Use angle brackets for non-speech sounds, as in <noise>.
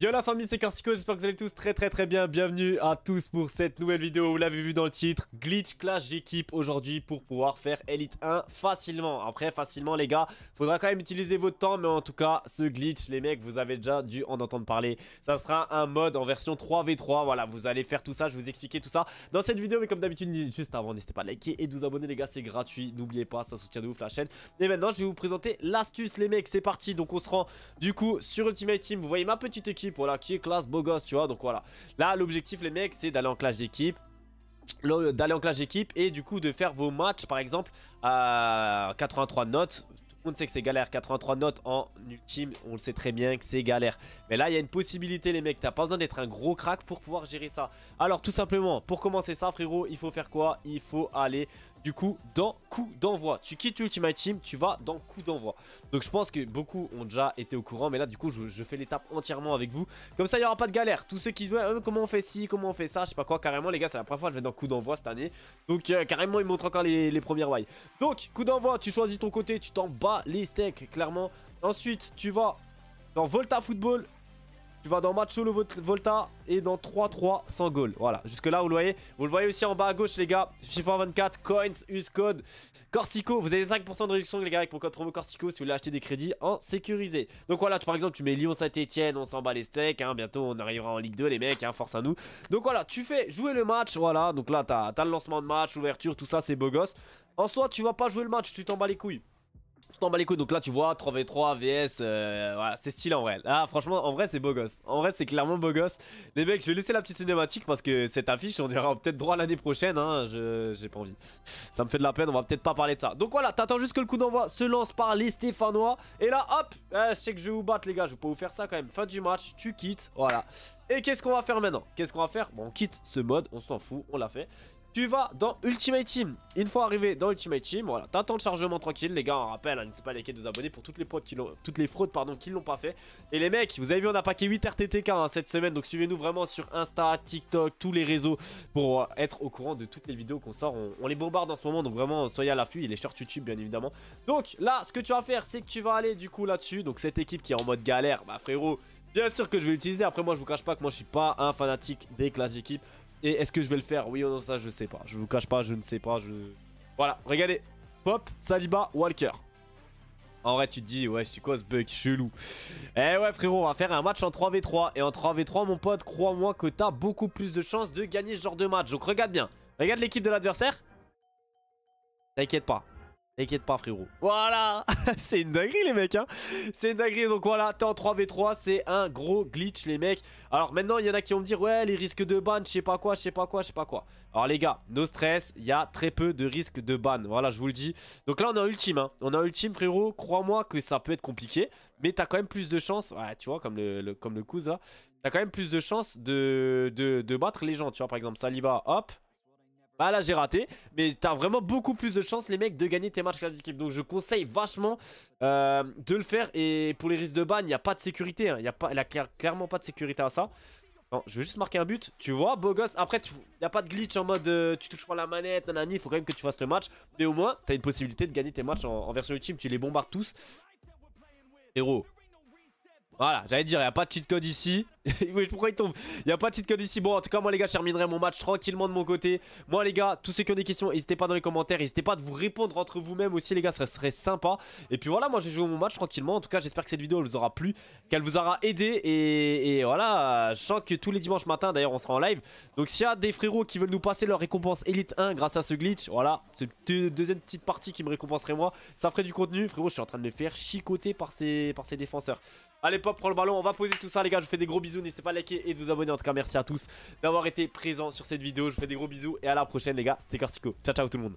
Yo la famille, c'est Corsico, j'espère que vous allez tous très très très bien. Bienvenue à tous pour cette nouvelle vidéo, vous l'avez vu dans le titre, Glitch Clash d'équipe aujourd'hui pour pouvoir faire Elite 1 facilement. Après facilement les gars, faudra quand même utiliser votre temps, mais en tout cas ce glitch les mecs, vous avez déjà dû en entendre parler. Ça sera un mode en version 3v3, voilà, vous allez faire tout ça, je vous expliquer tout ça dans cette vidéo. Mais comme d'habitude, juste avant, n'hésitez pas à liker et de vous abonner les gars, c'est gratuit, n'oubliez pas, ça soutient de ouf la chaîne. Et maintenant je vais vous présenter l'astuce les mecs, c'est parti, donc on se rend du coup sur Ultimate Team, vous voyez ma petite équipe voilà, qui est classe, beau gosse, tu vois. Donc voilà. Là, l'objectif, les mecs, c'est d'aller en classe d'équipe euh, d'aller en classe d'équipe et du coup de faire vos matchs par exemple à 83 notes on sait que c'est galère. 83 notes en ultime, on le sait très bien que c'est galère. Mais là, il y a une possibilité, les mecs. T'as pas besoin d'être un gros crack pour pouvoir gérer ça. Alors, tout simplement, pour commencer ça, frérot, il faut faire quoi Il faut aller du coup dans coup d'envoi. Tu quittes Ultimate Team, tu vas dans coup d'envoi. Donc je pense que beaucoup ont déjà été au courant, mais là du coup je, fais l'étape entièrement avec vous. Comme ça il n'y aura pas de galère. Tous ceux qui disent euh, comment on fait ci, comment on fait ça, je sais pas quoi, carrément les gars, c'est la première fois que je vais dans coup d'envoi cette année. Donc euh, carrément ils montrent encore les, premières Donc coup d'envoi, tu choisis ton côté, tu t'en bats les steaks, clairement. Ensuite, tu vas dans Volta Football. Tu vas dans Macho le Volta et dans 3-3 sans goal. Voilà, jusque là vous le voyez. Vous le voyez aussi en bas à gauche les gars. FIFA 24, coins, use code Corsico. Vous avez 5% de réduction les gars avec mon code promo Corsico si vous voulez acheter des crédits en sécurisé. Donc voilà, tu, par exemple tu mets Lyon Saint-Etienne, on s'en bat les steaks. Hein. bientôt on arrivera en Ligue 2 les mecs, hein, force à nous. Donc voilà, tu fais jouer le match. Voilà, donc là t'as le lancement de match, ouverture, tout ça c'est beau gosse. En soi tu vas pas jouer le match, tu t'en bats les couilles. Non bah Donc là, tu vois, 3v3, VS, euh, voilà, c'est stylé en vrai. Ah, franchement, en vrai, c'est beau gosse. En vrai, c'est clairement beau gosse. Les mecs, je vais laisser la petite cinématique parce que cette affiche, on ira peut-être droit l'année prochaine. Hein. j'ai pas envie. Ça me fait de la peine, on va peut-être pas parler de ça. Donc voilà, t'attends juste que le coup d'envoi se lance par les Stéphanois. Et là, hop, euh, je sais que je vais vous battre, les gars. Je vais pas vous faire ça quand même. Fin du match, tu quittes. Voilà. Et qu'est-ce qu'on va faire maintenant Qu'est-ce qu'on va faire Bon, on quitte ce mode, on s'en fout, on l'a fait tu vas dans Ultimate Team. Une fois arrivé dans Ultimate Team, voilà, t'as un temps de chargement tranquille, les gars. On rappelle, hein, n'hésitez pas à liker, de vous abonner pour toutes les fraudes qui l'ont, toutes les fraudes pardon, qui l'ont pas fait. Et les mecs, vous avez vu, on a paqué 8 RTTK hein, cette semaine, donc suivez-nous vraiment sur Insta, TikTok, tous les réseaux pour euh, être au courant de toutes les vidéos qu'on sort. On, les bombarde en ce moment, donc vraiment soyez à l'affût. Et les shorts YouTube, bien évidemment. Donc là, ce que tu vas faire, c'est que tu vas aller du coup là-dessus. Donc cette équipe qui est en mode galère, bah frérot. Bien sûr que je vais l'utiliser, après moi je vous cache pas que moi je suis pas un fanatique des classes d'équipe et est-ce que je vais le faire Oui ou oh, non, ça je sais pas. Je vous cache pas, je ne sais pas. Je... Voilà, regardez. Pop, Saliba, Walker. En vrai, tu te dis, ouais, c'est quoi ce bug chelou Eh ouais, frérot, on va faire un match en 3v3. Et en 3v3, mon pote, crois-moi que t'as beaucoup plus de chances de gagner ce genre de match. Donc regarde bien. Regarde l'équipe de l'adversaire. T'inquiète pas. T'inquiète pas frérot. Voilà <laughs> C'est une dinguerie les mecs hein. C'est une dinguerie donc voilà, t'es en 3v3, c'est un gros glitch les mecs. Alors maintenant il y en a qui vont me dire ouais les risques de ban, je sais pas quoi, je sais pas quoi, je sais pas quoi. Alors les gars, no stress, il y a très peu de risques de ban, voilà je vous le dis. Donc là on est en ultime hein. on est en ultime frérot, crois-moi que ça peut être compliqué. Mais t'as quand même plus de chances, ouais, tu vois comme le, cousin comme le là, t'as quand même plus de chances de, de, de battre les gens, tu vois par exemple Saliba, hop, bah là j'ai raté, mais t'as vraiment beaucoup plus de chance les mecs de gagner tes matchs classiques. Donc je conseille vachement euh, de le faire et pour les risques de ban, il n'y a pas de sécurité. Hein. Il n'y a, pas, clairement pas de sécurité à ça. je vais juste marquer un but, tu vois, beau gosse. Après, il n'y a pas de glitch en mode euh, tu touches pas la manette, nanani, il faut quand même que tu fasses le match. Mais au moins, t'as une possibilité de gagner tes matchs en, version ultime, tu les bombardes tous. Héros. Voilà, j'allais dire, il n'y a pas de cheat code ici. <laughs> Pourquoi il tombe Il n'y a pas de titre code ici. Bon, en tout cas, moi, les gars, je terminerai mon match tranquillement de mon côté. Moi, les gars, tous ceux qui ont des questions, n'hésitez pas dans les commentaires. N'hésitez pas de vous répondre entre vous-même aussi, les gars. Ça serait sympa. Et puis voilà, moi, j'ai joué mon match tranquillement. En tout cas, j'espère que cette vidéo vous aura plu, qu'elle vous aura aidé. Et, voilà, je sens que tous les dimanches matin, d'ailleurs, on sera en live. Donc, s'il y a des frérots qui veulent nous passer leur récompense Elite 1 grâce à ce glitch, voilà, c'est deuxième petite partie qui me récompenserait moi. Ça ferait du contenu. Frérot, je suis en train de me faire chicoter par ces par ses défenseurs. Allez, pop, prends le ballon. On va poser tout ça, les gars. Je fais des gros bisous. N'hésitez pas à liker et de vous abonner. En tout cas, merci à tous d'avoir été présents sur cette vidéo. Je vous fais des gros bisous et à la prochaine, les gars. C'était Corsico. Ciao, ciao tout le monde.